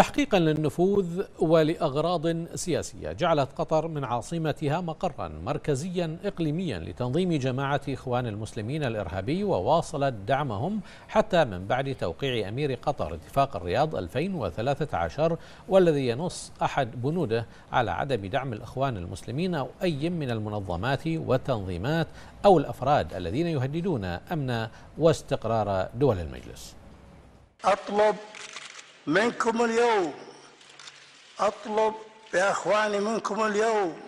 تحقيقا للنفوذ ولاغراض سياسيه جعلت قطر من عاصمتها مقرا مركزيا اقليميا لتنظيم جماعه اخوان المسلمين الارهابي وواصلت دعمهم حتى من بعد توقيع امير قطر اتفاق الرياض 2013 والذي ينص احد بنوده على عدم دعم الاخوان المسلمين او اي من المنظمات والتنظيمات او الافراد الذين يهددون امن واستقرار دول المجلس اطلب منكم اليوم أطلب يا أخواني منكم اليوم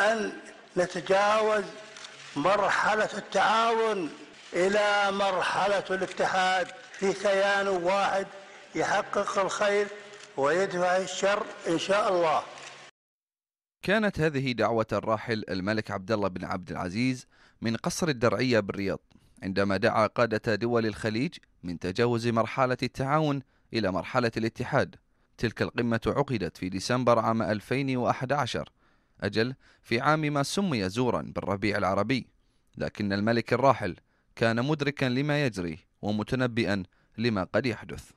أن نتجاوز مرحلة التعاون إلى مرحلة الاتحاد في كيان واحد يحقق الخير ويدفع الشر إن شاء الله كانت هذه دعوة الراحل الملك عبد الله بن عبد العزيز من قصر الدرعية بالرياض عندما دعا قادة دول الخليج من تجاوز مرحلة التعاون إلى مرحلة الاتحاد تلك القمة عقدت في ديسمبر عام 2011 أجل في عام ما سمي زورا بالربيع العربي لكن الملك الراحل كان مدركا لما يجري ومتنبئا لما قد يحدث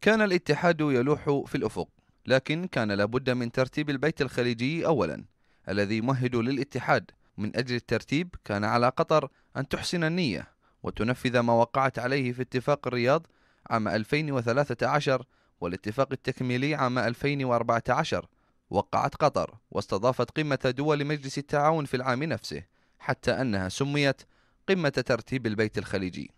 كان الاتحاد يلوح في الأفق لكن كان لابد من ترتيب البيت الخليجي أولا الذي يمهد للاتحاد من أجل الترتيب كان على قطر أن تحسن النية وتنفذ ما وقعت عليه في اتفاق الرياض عام 2013 والاتفاق التكميلي عام 2014 وقعت قطر واستضافت قمة دول مجلس التعاون في العام نفسه حتى أنها سميت قمة ترتيب البيت الخليجي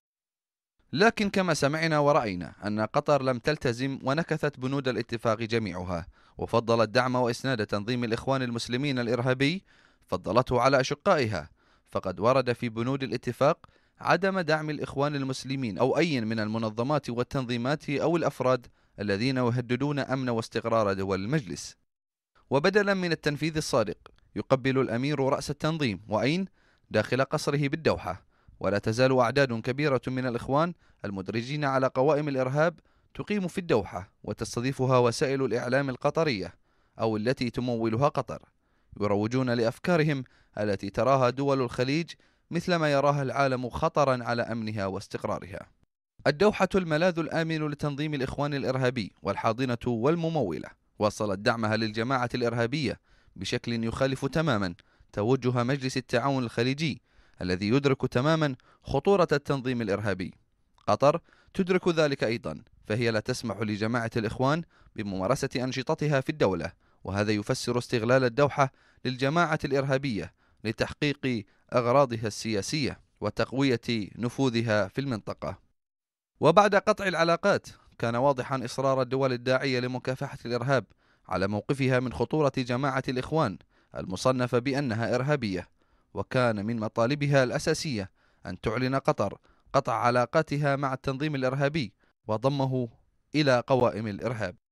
لكن كما سمعنا ورأينا أن قطر لم تلتزم ونكثت بنود الاتفاق جميعها وفضلت دعم وإسناد تنظيم الإخوان المسلمين الإرهابي فضلته على أشقائها فقد ورد في بنود الاتفاق عدم دعم الإخوان المسلمين أو أي من المنظمات والتنظيمات أو الأفراد الذين يهددون أمن واستقرار دول المجلس وبدلا من التنفيذ الصادق يقبل الأمير رأس التنظيم وأين؟ داخل قصره بالدوحة ولا تزال أعداد كبيرة من الإخوان المدرجين على قوائم الإرهاب تقيم في الدوحة وتستضيفها وسائل الإعلام القطرية أو التي تمولها قطر يروجون لأفكارهم التي تراها دول الخليج مثلما يراها العالم خطرا على أمنها واستقرارها الدوحة الملاذ الآمن لتنظيم الإخوان الإرهابي والحاضنة والممولة واصلت دعمها للجماعة الإرهابية بشكل يخالف تماما توجه مجلس التعاون الخليجي الذي يدرك تماما خطورة التنظيم الإرهابي قطر تدرك ذلك أيضا فهي لا تسمح لجماعة الإخوان بممارسة أنشطتها في الدولة وهذا يفسر استغلال الدوحة للجماعة الإرهابية لتحقيق أغراضها السياسية وتقوية نفوذها في المنطقة وبعد قطع العلاقات كان واضحا إصرار الدول الداعية لمكافحة الإرهاب على موقفها من خطورة جماعة الإخوان المصنفة بأنها إرهابية وكان من مطالبها الأساسية أن تعلن قطر قطع علاقاتها مع التنظيم الإرهابي وضمه إلى قوائم الإرهاب